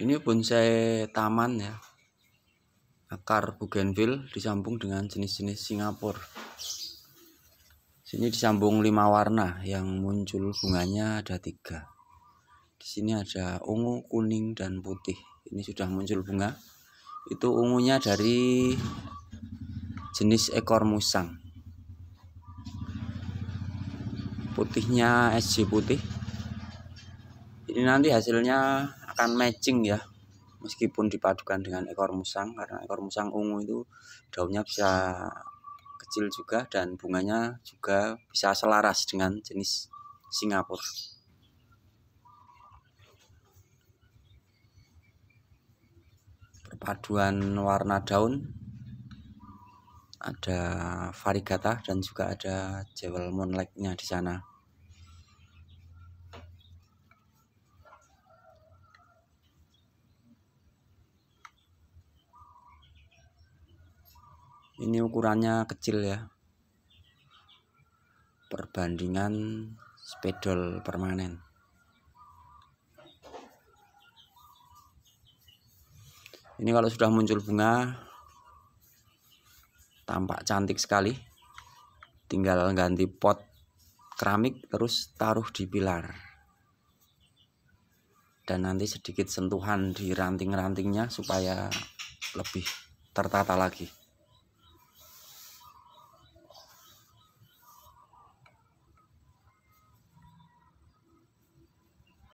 ini bonsai taman ya akar bougainville disambung dengan jenis-jenis Singapura sini disambung lima warna yang muncul bunganya ada tiga di sini ada ungu kuning dan putih ini sudah muncul bunga itu ungunya dari jenis ekor musang putihnya SG putih ini nanti hasilnya akan matching ya meskipun dipadukan dengan ekor musang karena ekor musang ungu itu daunnya bisa kecil juga dan bunganya juga bisa selaras dengan jenis Singapura perpaduan warna daun ada varigata dan juga ada jewel moonlight-nya di sana ini ukurannya kecil ya perbandingan spidol permanen ini kalau sudah muncul bunga tampak cantik sekali tinggal ganti pot keramik terus taruh di pilar dan nanti sedikit sentuhan di ranting-rantingnya supaya lebih tertata lagi